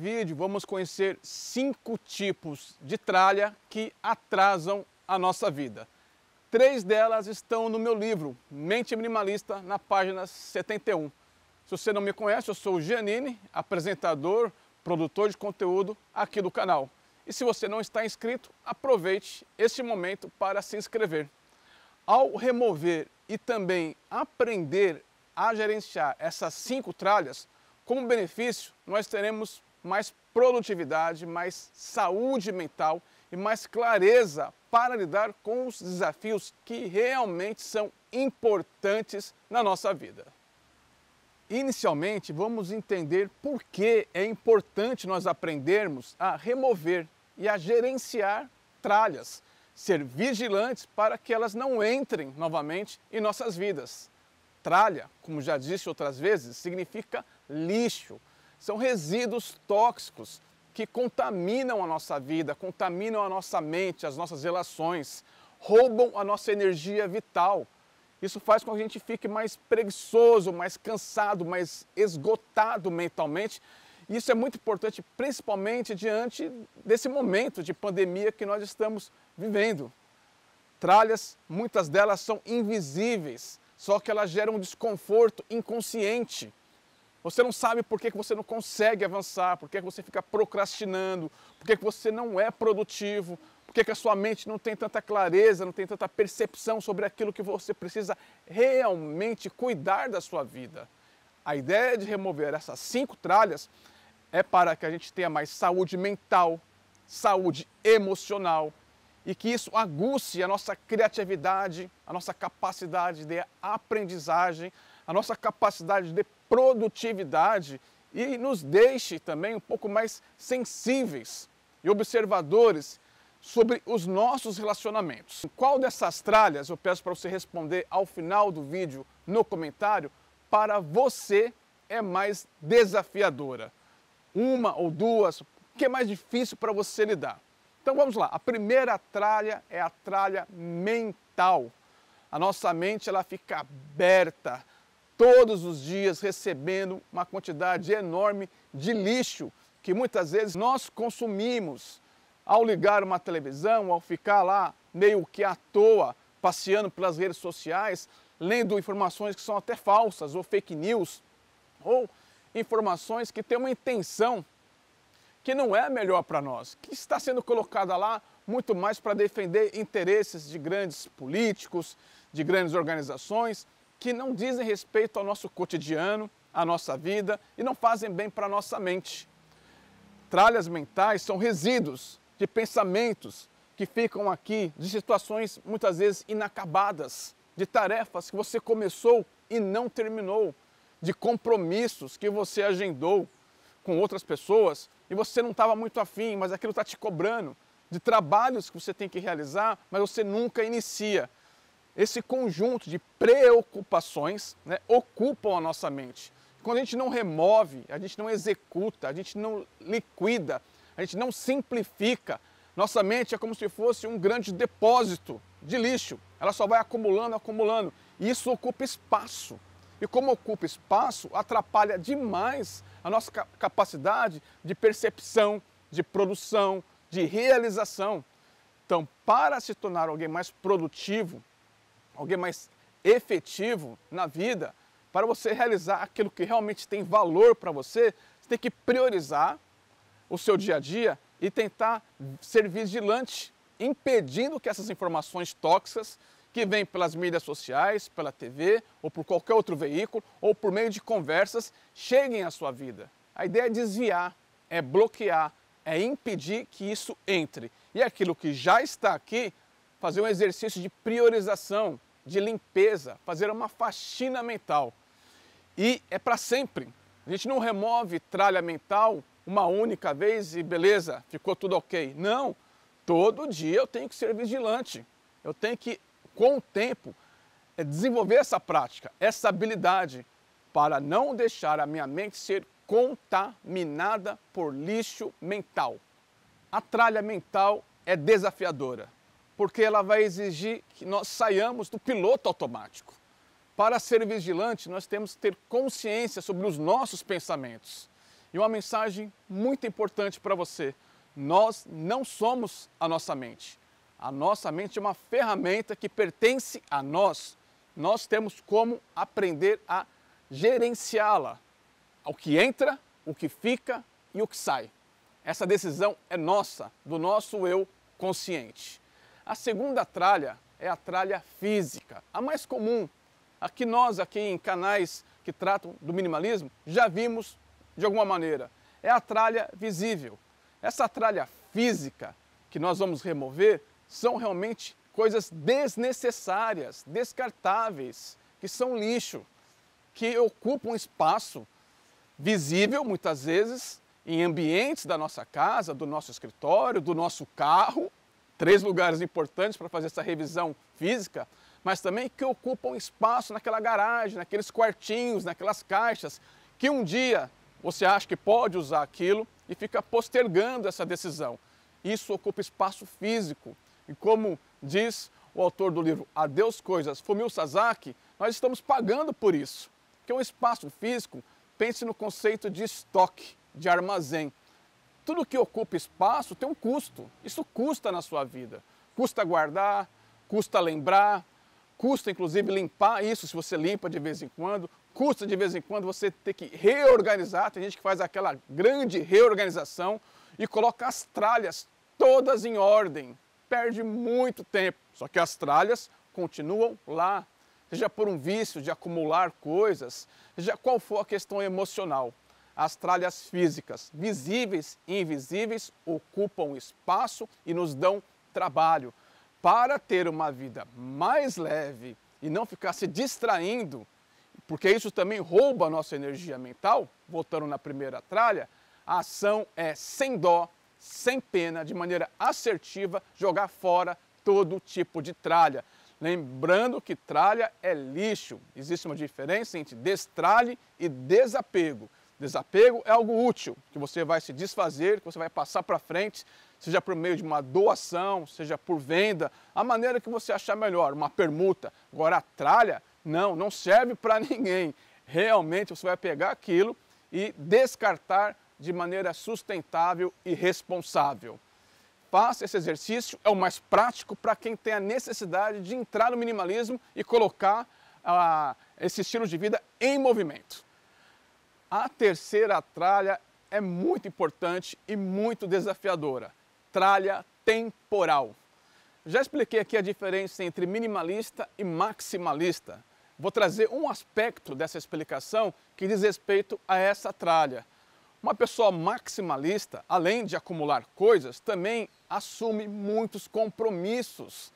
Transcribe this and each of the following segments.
vídeo vamos conhecer cinco tipos de tralha que atrasam a nossa vida. Três delas estão no meu livro Mente Minimalista, na página 71. Se você não me conhece, eu sou o Giannini, apresentador, produtor de conteúdo aqui do canal. E se você não está inscrito, aproveite este momento para se inscrever. Ao remover e também aprender a gerenciar essas cinco tralhas, como benefício, nós teremos mais produtividade, mais saúde mental e mais clareza para lidar com os desafios que realmente são importantes na nossa vida. Inicialmente, vamos entender por que é importante nós aprendermos a remover e a gerenciar tralhas, ser vigilantes para que elas não entrem novamente em nossas vidas. Tralha, como já disse outras vezes, significa lixo, são resíduos tóxicos que contaminam a nossa vida, contaminam a nossa mente, as nossas relações, roubam a nossa energia vital. Isso faz com que a gente fique mais preguiçoso, mais cansado, mais esgotado mentalmente. isso é muito importante, principalmente diante desse momento de pandemia que nós estamos vivendo. Tralhas, muitas delas são invisíveis, só que elas geram um desconforto inconsciente você não sabe por que você não consegue avançar, por que você fica procrastinando, por que você não é produtivo, por que a sua mente não tem tanta clareza, não tem tanta percepção sobre aquilo que você precisa realmente cuidar da sua vida. A ideia de remover essas cinco tralhas é para que a gente tenha mais saúde mental, saúde emocional e que isso aguce a nossa criatividade, a nossa capacidade de aprendizagem, a nossa capacidade de produtividade e nos deixe também um pouco mais sensíveis e observadores sobre os nossos relacionamentos. Qual dessas tralhas eu peço para você responder ao final do vídeo no comentário para você é mais desafiadora? Uma ou duas? O que é mais difícil para você lidar? Então vamos lá. A primeira tralha é a tralha mental. A nossa mente ela fica aberta, todos os dias recebendo uma quantidade enorme de lixo que muitas vezes nós consumimos ao ligar uma televisão, ao ficar lá meio que à toa passeando pelas redes sociais, lendo informações que são até falsas ou fake news, ou informações que têm uma intenção que não é melhor para nós, que está sendo colocada lá muito mais para defender interesses de grandes políticos, de grandes organizações, que não dizem respeito ao nosso cotidiano, à nossa vida e não fazem bem para a nossa mente. Tralhas mentais são resíduos de pensamentos que ficam aqui, de situações muitas vezes inacabadas, de tarefas que você começou e não terminou, de compromissos que você agendou com outras pessoas e você não estava muito afim, mas aquilo está te cobrando, de trabalhos que você tem que realizar, mas você nunca inicia. Esse conjunto de preocupações né, ocupam a nossa mente. Quando a gente não remove, a gente não executa, a gente não liquida, a gente não simplifica, nossa mente é como se fosse um grande depósito de lixo. Ela só vai acumulando, acumulando. E isso ocupa espaço. E como ocupa espaço, atrapalha demais a nossa capacidade de percepção, de produção, de realização. Então, para se tornar alguém mais produtivo, alguém mais efetivo na vida, para você realizar aquilo que realmente tem valor para você, você tem que priorizar o seu dia a dia e tentar ser vigilante, impedindo que essas informações tóxicas que vêm pelas mídias sociais, pela TV ou por qualquer outro veículo ou por meio de conversas cheguem à sua vida. A ideia é desviar, é bloquear, é impedir que isso entre. E aquilo que já está aqui, fazer um exercício de priorização, de limpeza, fazer uma faxina mental. E é para sempre. A gente não remove tralha mental uma única vez e beleza, ficou tudo ok. Não. Todo dia eu tenho que ser vigilante. Eu tenho que, com o tempo, eh, desenvolver essa prática, essa habilidade, para não deixar a minha mente ser contaminada por lixo mental. A tralha mental é desafiadora porque ela vai exigir que nós saiamos do piloto automático. Para ser vigilante, nós temos que ter consciência sobre os nossos pensamentos. E uma mensagem muito importante para você: nós não somos a nossa mente. A nossa mente é uma ferramenta que pertence a nós. Nós temos como aprender a gerenciá-la. O que entra, o que fica e o que sai. Essa decisão é nossa, do nosso eu consciente. A segunda tralha é a tralha física, a mais comum. Aqui nós, aqui em canais que tratam do minimalismo, já vimos de alguma maneira. É a tralha visível. Essa tralha física que nós vamos remover são realmente coisas desnecessárias, descartáveis, que são lixo, que ocupam espaço visível muitas vezes em ambientes da nossa casa, do nosso escritório, do nosso carro três lugares importantes para fazer essa revisão física, mas também que ocupam espaço naquela garagem, naqueles quartinhos, naquelas caixas, que um dia você acha que pode usar aquilo e fica postergando essa decisão. Isso ocupa espaço físico. E como diz o autor do livro Adeus Coisas, Fumil Sasaki, nós estamos pagando por isso. Que é um espaço físico, pense no conceito de estoque, de armazém tudo que ocupa espaço tem um custo. Isso custa na sua vida. Custa guardar, custa lembrar, custa inclusive limpar isso se você limpa de vez em quando, custa de vez em quando você ter que reorganizar. Tem gente que faz aquela grande reorganização e coloca as tralhas todas em ordem. Perde muito tempo. Só que as tralhas continuam lá, seja por um vício de acumular coisas, seja qual for a questão emocional. As tralhas físicas, visíveis e invisíveis, ocupam espaço e nos dão trabalho. Para ter uma vida mais leve e não ficar se distraindo, porque isso também rouba a nossa energia mental, voltando na primeira tralha, a ação é sem dó, sem pena, de maneira assertiva, jogar fora todo tipo de tralha. Lembrando que tralha é lixo. Existe uma diferença entre destralhe e desapego. Desapego é algo útil, que você vai se desfazer, que você vai passar para frente, seja por meio de uma doação, seja por venda, a maneira que você achar melhor, uma permuta. Agora, a tralha, não, não serve para ninguém. Realmente você vai pegar aquilo e descartar de maneira sustentável e responsável. Faça esse exercício, é o mais prático para quem tem a necessidade de entrar no minimalismo e colocar ah, esse estilo de vida em movimento. A terceira tralha é muito importante e muito desafiadora. Tralha temporal. Já expliquei aqui a diferença entre minimalista e maximalista. Vou trazer um aspecto dessa explicação que diz respeito a essa tralha. Uma pessoa maximalista, além de acumular coisas, também assume muitos compromissos.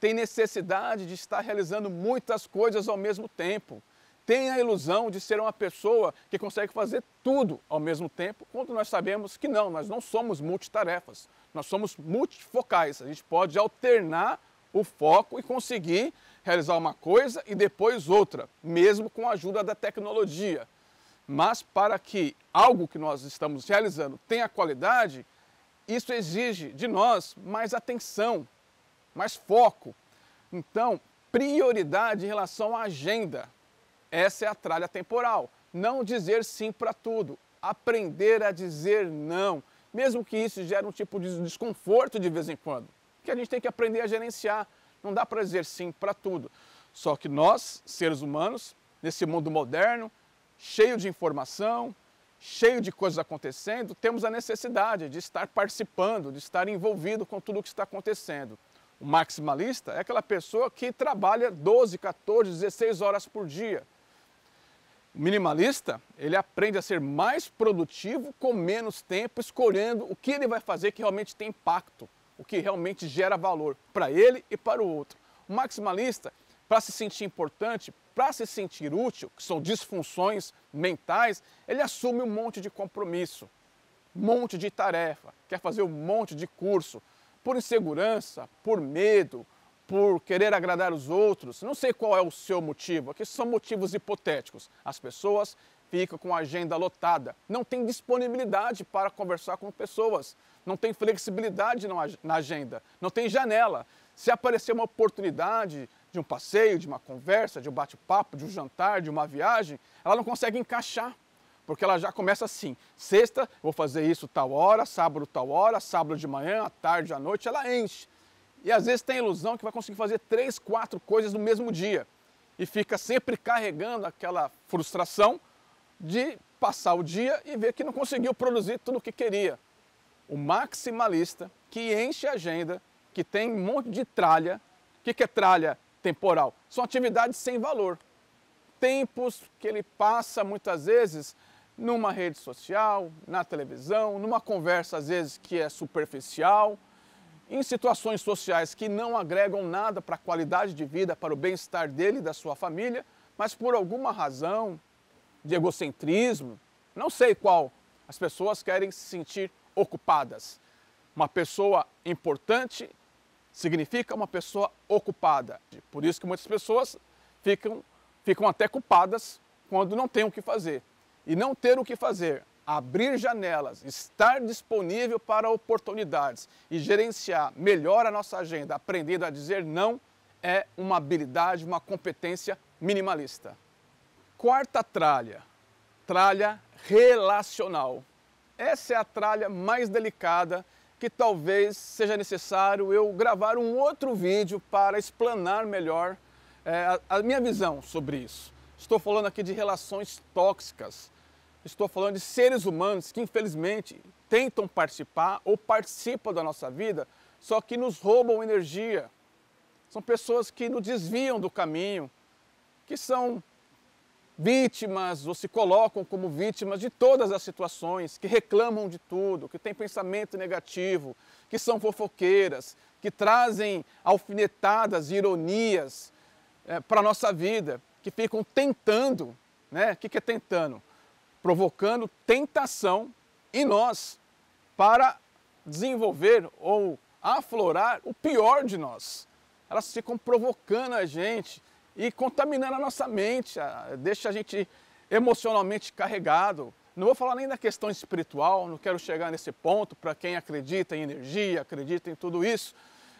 Tem necessidade de estar realizando muitas coisas ao mesmo tempo tem a ilusão de ser uma pessoa que consegue fazer tudo ao mesmo tempo, quando nós sabemos que não, nós não somos multitarefas, nós somos multifocais. A gente pode alternar o foco e conseguir realizar uma coisa e depois outra, mesmo com a ajuda da tecnologia. Mas para que algo que nós estamos realizando tenha qualidade, isso exige de nós mais atenção, mais foco. Então, prioridade em relação à agenda. Essa é a tralha temporal. Não dizer sim para tudo. Aprender a dizer não. Mesmo que isso gere um tipo de desconforto de vez em quando. Que a gente tem que aprender a gerenciar. Não dá para dizer sim para tudo. Só que nós, seres humanos, nesse mundo moderno, cheio de informação, cheio de coisas acontecendo, temos a necessidade de estar participando, de estar envolvido com tudo o que está acontecendo. O maximalista é aquela pessoa que trabalha 12, 14, 16 horas por dia. O minimalista, ele aprende a ser mais produtivo com menos tempo, escolhendo o que ele vai fazer que realmente tem impacto, o que realmente gera valor para ele e para o outro. O maximalista, para se sentir importante, para se sentir útil, que são disfunções mentais, ele assume um monte de compromisso, um monte de tarefa, quer fazer um monte de curso, por insegurança, por medo, por querer agradar os outros, não sei qual é o seu motivo, aqui são motivos hipotéticos. As pessoas ficam com a agenda lotada, não tem disponibilidade para conversar com pessoas, não tem flexibilidade na agenda, não tem janela. Se aparecer uma oportunidade de um passeio, de uma conversa, de um bate-papo, de um jantar, de uma viagem, ela não consegue encaixar porque ela já começa assim. Sexta, vou fazer isso tal hora, sábado tal hora, sábado de manhã, à tarde, à noite, ela enche e às vezes tem a ilusão que vai conseguir fazer três, quatro coisas no mesmo dia e fica sempre carregando aquela frustração de passar o dia e ver que não conseguiu produzir tudo o que queria. O maximalista que enche a agenda, que tem um monte de tralha. O que é tralha temporal? São atividades sem valor. Tempos que ele passa muitas vezes numa rede social, na televisão, numa conversa às vezes que é superficial, em situações sociais que não agregam nada para a qualidade de vida, para o bem-estar dele e da sua família, mas por alguma razão de egocentrismo, não sei qual, as pessoas querem se sentir ocupadas. Uma pessoa importante significa uma pessoa ocupada. Por isso que muitas pessoas ficam, ficam até culpadas quando não têm o que fazer. E não ter o que fazer abrir janelas, estar disponível para oportunidades e gerenciar melhor a nossa agenda, aprendendo a dizer não, é uma habilidade, uma competência minimalista. Quarta tralha, tralha relacional. Essa é a tralha mais delicada que talvez seja necessário eu gravar um outro vídeo para explanar melhor é, a, a minha visão sobre isso. Estou falando aqui de relações tóxicas, Estou falando de seres humanos que, infelizmente, tentam participar ou participam da nossa vida, só que nos roubam energia. São pessoas que nos desviam do caminho, que são vítimas ou se colocam como vítimas de todas as situações, que reclamam de tudo, que têm pensamento negativo, que são fofoqueiras, que trazem alfinetadas, ironias é, eh, para a nossa vida, que ficam tentando. Né? O que é tentando? provocando tentação em nós para desenvolver ou aflorar o pior de nós. Elas ficam provocando a gente e contaminando a nossa mente, deixa a gente emocionalmente carregado. Não vou falar nem da questão espiritual, não quero chegar nesse ponto para quem acredita em energia, acredita em tudo isso.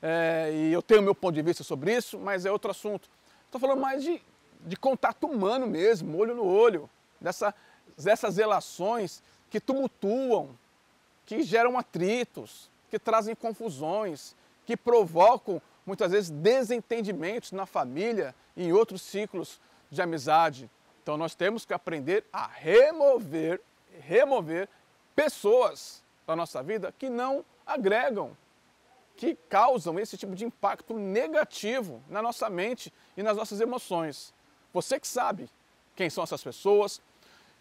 É, e eu tenho meu ponto de vista sobre isso, mas é outro assunto. Estou falando mais de, de contato humano mesmo, olho no olho, dessa dessas relações que tumultuam, que geram atritos, que trazem confusões, que provocam muitas vezes desentendimentos na família e em outros ciclos de amizade. Então nós temos que aprender a remover, remover pessoas da nossa vida que não agregam, que causam esse tipo de impacto negativo na nossa mente e nas nossas emoções. Você que sabe quem são essas pessoas,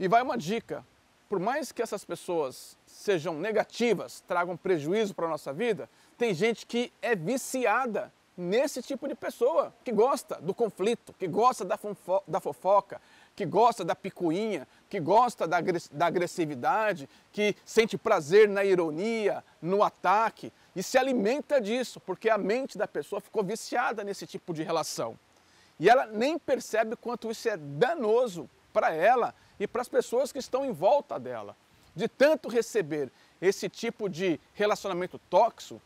e vai uma dica: por mais que essas pessoas sejam negativas, tragam prejuízo para a nossa vida, tem gente que é viciada nesse tipo de pessoa, que gosta do conflito, que gosta da, fofo da fofoca, que gosta da picuinha, que gosta da, agress da agressividade, que sente prazer na ironia, no ataque e se alimenta disso, porque a mente da pessoa ficou viciada nesse tipo de relação. E ela nem percebe quanto isso é danoso para ela e para as pessoas que estão em volta dela. De tanto receber esse tipo de relacionamento tóxico,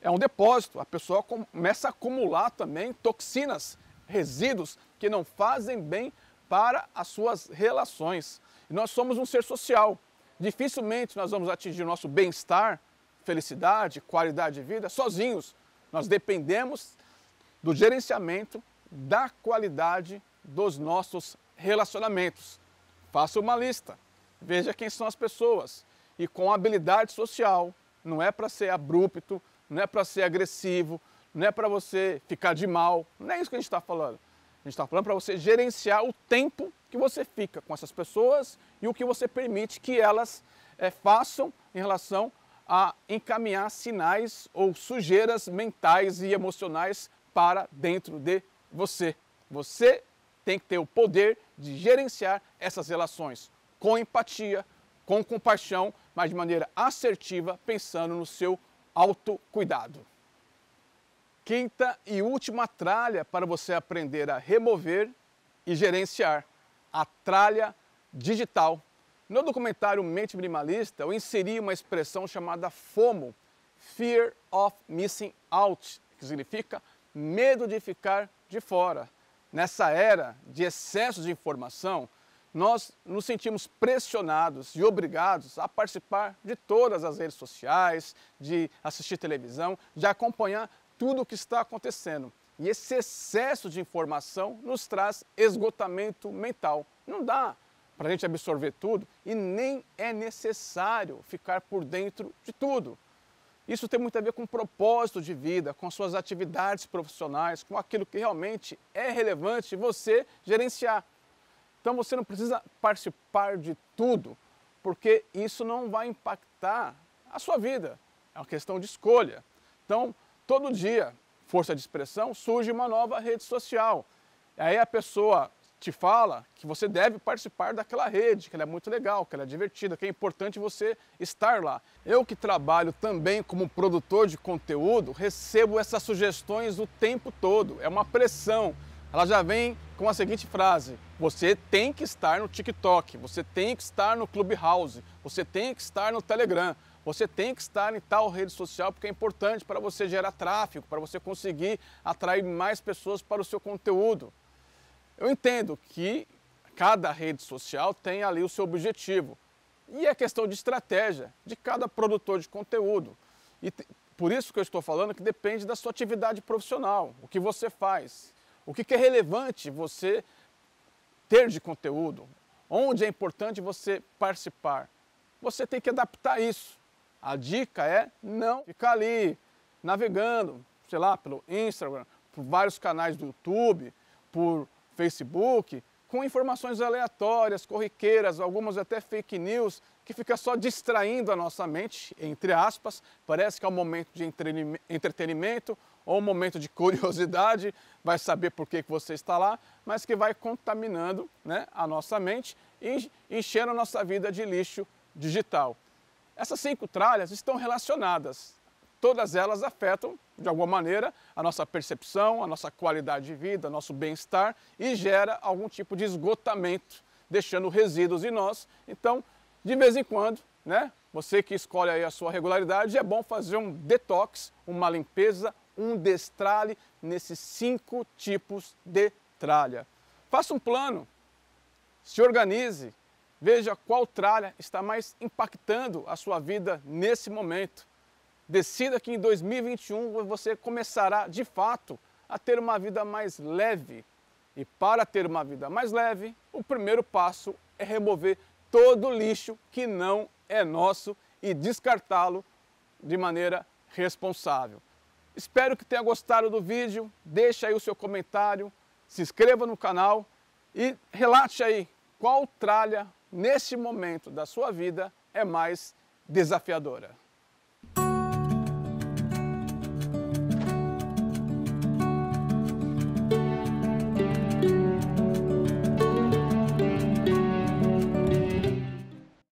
é um depósito, a pessoa começa a acumular também toxinas, resíduos que não fazem bem para as suas relações. E nós somos um ser social. Dificilmente nós vamos atingir o nosso bem-estar, felicidade, qualidade de vida sozinhos. Nós dependemos do gerenciamento da qualidade dos nossos relacionamentos. Faça uma lista, veja quem são as pessoas e com habilidade social. Não é para ser abrupto, não é para ser agressivo, não é para você ficar de mal, não é isso que a gente está falando. A gente está falando para você gerenciar o tempo que você fica com essas pessoas e o que você permite que elas é, façam em relação a encaminhar sinais ou sujeiras mentais e emocionais para dentro de você. Você tem que ter o poder de gerenciar essas relações com empatia, com compaixão, mas de maneira assertiva, pensando no seu autocuidado. Quinta e última tralha para você aprender a remover e gerenciar a tralha digital. No documentário Mente Minimalista, eu inseri uma expressão chamada FOMO, Fear of Missing Out, que significa medo de ficar de fora. Nessa era de excesso de informação, nós nos sentimos pressionados e obrigados a participar de todas as redes sociais, de assistir televisão, de acompanhar tudo o que está acontecendo. E esse excesso de informação nos traz esgotamento mental. Não dá para a gente absorver tudo e nem é necessário ficar por dentro de tudo. Isso tem muito a ver com o propósito de vida, com suas atividades profissionais, com aquilo que realmente é relevante você gerenciar. Então você não precisa participar de tudo, porque isso não vai impactar a sua vida. É uma questão de escolha. Então, todo dia, força de expressão, surge uma nova rede social. Aí a pessoa te fala que você deve participar daquela rede, que ela é muito legal, que ela é divertida, que é importante você estar lá. Eu que trabalho também como produtor de conteúdo, recebo essas sugestões o tempo todo, é uma pressão. Ela já vem com a seguinte frase: você tem que estar no TikTok, você tem que estar no Clubhouse, você tem que estar no Telegram, você tem que estar em tal rede social porque é importante para você gerar tráfego, para você conseguir atrair mais pessoas para o seu conteúdo. Eu entendo que cada rede social tem ali o seu objetivo. E é questão de estratégia de cada produtor de conteúdo. E por isso que eu estou falando que depende da sua atividade profissional, o que você faz, o que, é relevante você ter de conteúdo, onde é importante você participar. Você tem que adaptar isso. A dica é não ficar ali navegando, sei lá, pelo Instagram, por vários canais do YouTube, por Facebook com informações aleatórias, corriqueiras, algumas até fake news, que fica só distraindo a nossa mente, entre aspas. Parece que é um momento de entretenimento ou um momento de curiosidade, vai saber por que você está lá, mas que vai contaminando né, a nossa mente e enchendo a nossa vida de lixo digital. Essas cinco tralhas estão relacionadas, todas elas afetam, de alguma maneira, a nossa percepção, a nossa qualidade de vida, nosso bem-estar e gera algum tipo de esgotamento, deixando resíduos em nós. Então, de vez em quando, né, você que escolhe aí a sua regularidade, é bom fazer um detox, uma limpeza, um destrale nesses cinco tipos de tralha. Faça um plano, se organize, veja qual tralha está mais impactando a sua vida nesse momento. Decida que em 2021 você começará de fato a ter uma vida mais leve. E para ter uma vida mais leve, o primeiro passo é remover todo o lixo que não é nosso e descartá-lo de maneira responsável. Espero que tenha gostado do vídeo. Deixe aí o seu comentário, se inscreva no canal e relate aí qual tralha neste momento da sua vida é mais desafiadora.